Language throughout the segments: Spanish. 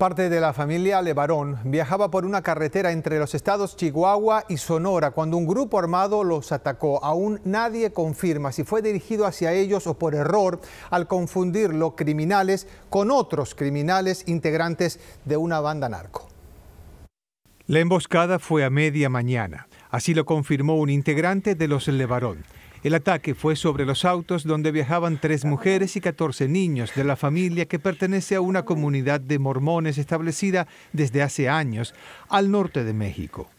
Parte de la familia Levarón viajaba por una carretera entre los estados Chihuahua y Sonora cuando un grupo armado los atacó. Aún nadie confirma si fue dirigido hacia ellos o por error al confundirlo criminales con otros criminales integrantes de una banda narco. La emboscada fue a media mañana, así lo confirmó un integrante de los Levarón. El ataque fue sobre los autos donde viajaban tres mujeres y 14 niños de la familia que pertenece a una comunidad de mormones establecida desde hace años al norte de México.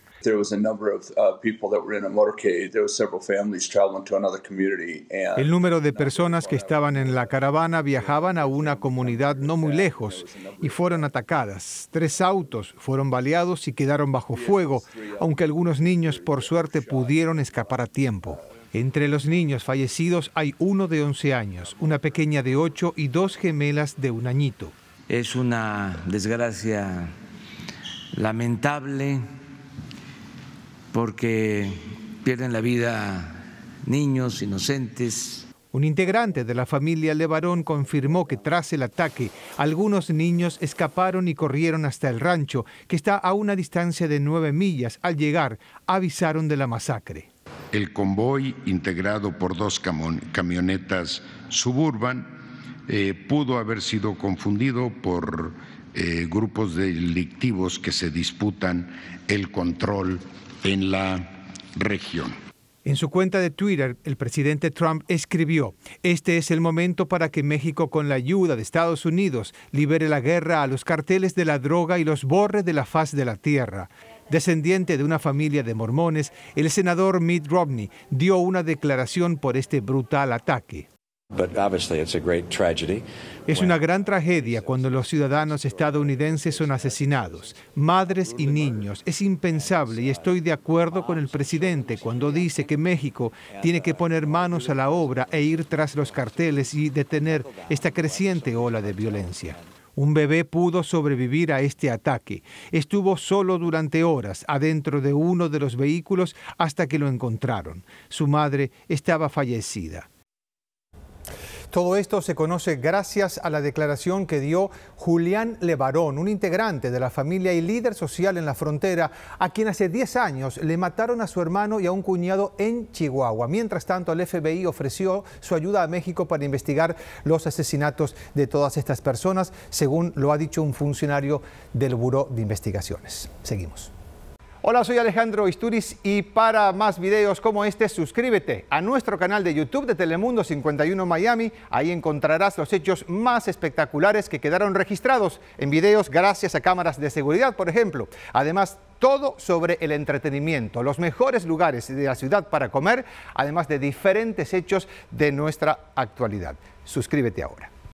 El número de personas que estaban en la caravana viajaban a una comunidad no muy lejos y fueron atacadas. Tres autos fueron baleados y quedaron bajo fuego, aunque algunos niños por suerte pudieron escapar a tiempo. Entre los niños fallecidos hay uno de 11 años, una pequeña de 8 y dos gemelas de un añito. Es una desgracia lamentable porque pierden la vida niños inocentes. Un integrante de la familia Levarón confirmó que tras el ataque, algunos niños escaparon y corrieron hasta el rancho, que está a una distancia de nueve millas. Al llegar, avisaron de la masacre el convoy, integrado por dos camionetas suburban, eh, pudo haber sido confundido por eh, grupos delictivos que se disputan el control en la región. En su cuenta de Twitter, el presidente Trump escribió, Este es el momento para que México, con la ayuda de Estados Unidos, libere la guerra a los carteles de la droga y los borre de la faz de la tierra. Descendiente de una familia de mormones, el senador Mitt Romney dio una declaración por este brutal ataque. Es una gran tragedia cuando los ciudadanos estadounidenses son asesinados, madres y niños. Es impensable y estoy de acuerdo con el presidente cuando dice que México tiene que poner manos a la obra e ir tras los carteles y detener esta creciente ola de violencia. Un bebé pudo sobrevivir a este ataque. Estuvo solo durante horas adentro de uno de los vehículos hasta que lo encontraron. Su madre estaba fallecida. Todo esto se conoce gracias a la declaración que dio Julián Levarón, un integrante de la familia y líder social en la frontera, a quien hace 10 años le mataron a su hermano y a un cuñado en Chihuahua. Mientras tanto, el FBI ofreció su ayuda a México para investigar los asesinatos de todas estas personas, según lo ha dicho un funcionario del Buró de Investigaciones. Seguimos. Hola, soy Alejandro Isturiz y para más videos como este, suscríbete a nuestro canal de YouTube de Telemundo 51 Miami. Ahí encontrarás los hechos más espectaculares que quedaron registrados en videos gracias a cámaras de seguridad, por ejemplo. Además, todo sobre el entretenimiento, los mejores lugares de la ciudad para comer, además de diferentes hechos de nuestra actualidad. Suscríbete ahora.